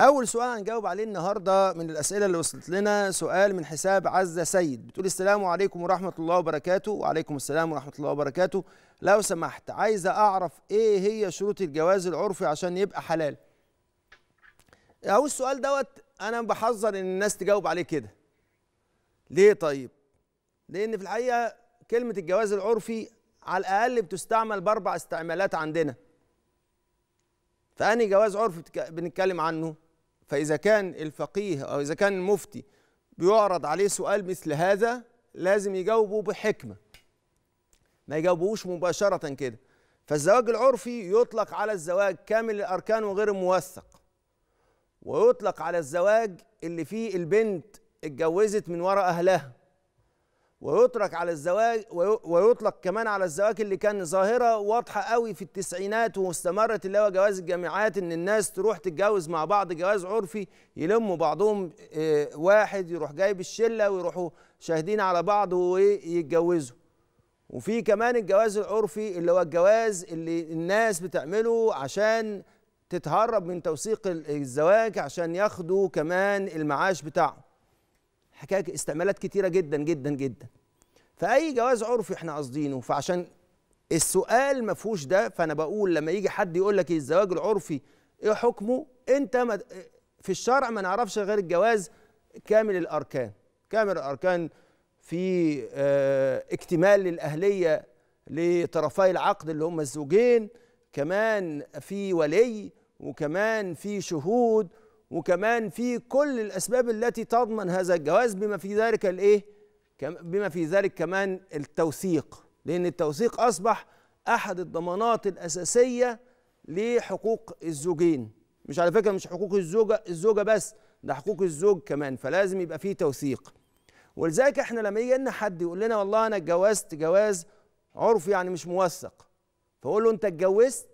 اول سؤال هنجاوب عليه النهارده من الاسئله اللي وصلت لنا سؤال من حساب عزه سيد بتقول السلام عليكم ورحمه الله وبركاته وعليكم السلام ورحمه الله وبركاته لو سمحت عايزه اعرف ايه هي شروط الجواز العرفي عشان يبقى حلال اهو السؤال دوت انا بحذر ان الناس تجاوب عليه كده ليه طيب لان في الحقيقه كلمه الجواز العرفي على الاقل بتستعمل باربع استعمالات عندنا فاني جواز عرفي بنتكلم عنه فإذا كان الفقيه أو إذا كان المفتي بيعرض عليه سؤال مثل هذا لازم يجاوبه بحكمة ما يجاوبوش مباشرة كده فالزواج العرفي يطلق على الزواج كامل الأركان وغير الموثق ويطلق على الزواج اللي فيه البنت اتجوزت من وراء أهلها ويطلق على الزواج ويطلق كمان على الزواج اللي كان ظاهره واضحه قوي في التسعينات واستمرت اللي هو جواز الجامعات ان الناس تروح تتجوز مع بعض جواز عرفي يلموا بعضهم آه، واحد يروح جايب الشله ويروحوا شاهدين على بعض ويتجوزوا وفي كمان الجواز العرفي اللي هو الجواز اللي الناس بتعمله عشان تتهرب من توثيق الزواج عشان ياخدوا كمان المعاش بتاعهم حكايه استعمالات كتيره جدا جدا جدا فاي جواز عرفي احنا قاصدينه فعشان السؤال ما فيهوش ده فانا بقول لما يجي حد يقول لك الزواج العرفي ايه حكمه انت ما في الشرع ما نعرفش غير الجواز كامل الاركان كامل الاركان في آه، اكتمال للاهليه لطرفي العقد اللي هم الزوجين كمان في ولي وكمان في شهود وكمان في كل الأسباب التي تضمن هذا الجواز بما في ذلك الإيه؟ بما في ذلك كمان التوثيق لأن التوثيق أصبح أحد الضمانات الأساسية لحقوق الزوجين مش على فكرة مش حقوق الزوجة الزوجة بس ده حقوق الزوج كمان فلازم يبقى فيه توثيق ولذلك احنا لما يجي لنا حد يقول لنا والله انا اتجوزت جواز عرفي يعني مش موثق فاقول له انت اتجوزت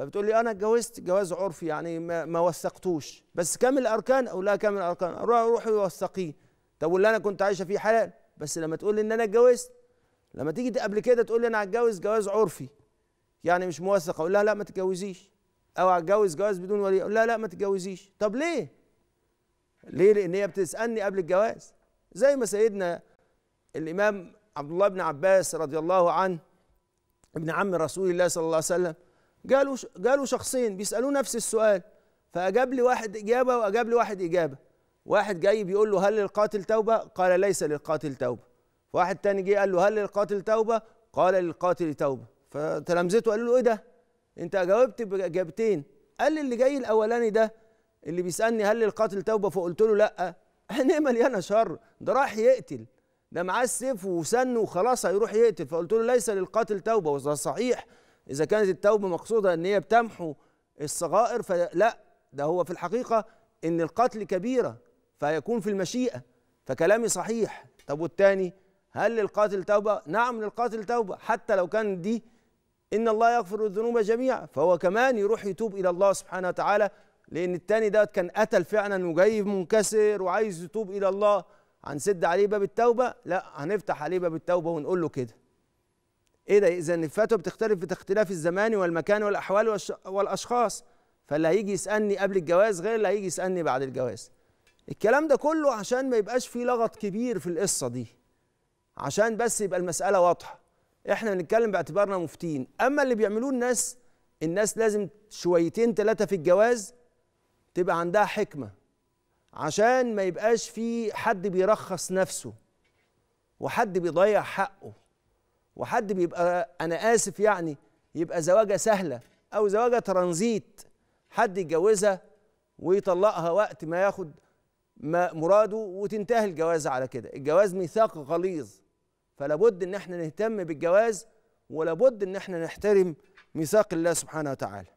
فبتقول لي انا اتجوزت جواز عرفي يعني ما, ما وثقتوش بس كامل الاركان او لا كامل الاركان روحي وثقيه طب واللي انا كنت عايشه فيه حلال بس لما تقول لي ان انا اتجوزت لما تيجي قبل كده تقول لي انا هتجوز جواز عرفي يعني مش موثق اقول لها لا ما تتجوزيش او هتجوز جواز بدون ولي اقول لها لا ما تتجوزيش طب ليه ليه لان هي بتسالني قبل الجواز زي ما سيدنا الامام عبد الله بن عباس رضي الله عنه ابن عم رسول الله صلى الله عليه وسلم قالوا قالوا شخصين بيسالوه نفس السؤال فاجاب لي واحد اجابه واجاب لي واحد اجابه واحد جاي بيقول له هل للقاتل توبه قال ليس للقاتل توبه واحد تاني جه قال له هل للقاتل توبه قال للقاتل توبه فتلامذته قالوا له ايه ده انت جاوبت باجابتين قال لي اللي جاي الاولاني ده اللي بيسالني هل للقاتل توبه فقلت له لا عينيه مليانه شر ده راح يقتل ده معاه السيف وسن وخلاص هيروح يقتل فقلت له ليس للقاتل توبه وده صحيح إذا كانت التوبة مقصودة أن هي بتمحو الصغائر فلا ده هو في الحقيقة أن القتل كبيرة فيكون في المشيئة فكلامي صحيح طب والتاني هل للقاتل توبة؟ نعم للقاتل توبة حتى لو كان دي إن الله يغفر الذنوب جميعا فهو كمان يروح يتوب إلى الله سبحانه وتعالى لأن التاني ده كان قتل فعلا وجاي منكسر وعايز يتوب إلى الله هنسد عليه باب التوبة؟ لا هنفتح عليه باب التوبة ونقول له كده ايه ده اذا نفاته بتختلف باختلاف الزمان والمكان والاحوال والاشخاص فاللي هيجي يسالني قبل الجواز غير اللي هيجي يسالني بعد الجواز الكلام ده كله عشان ما يبقاش فيه لغط كبير في القصه دي عشان بس يبقى المساله واضحه احنا بنتكلم باعتبارنا مفتين اما اللي بيعملوه الناس الناس لازم شويتين ثلاثه في الجواز تبقى عندها حكمه عشان ما يبقاش في حد بيرخص نفسه وحد بيضيع حقه وحد بيبقى انا اسف يعني يبقى زواجه سهله او زواجه ترانزيت حد يتجوزها ويطلقها وقت ما ياخد ما مراده وتنتهي الجوازه على كده الجواز ميثاق غليظ فلابد ان احنا نهتم بالجواز ولابد ان احنا نحترم ميثاق الله سبحانه وتعالى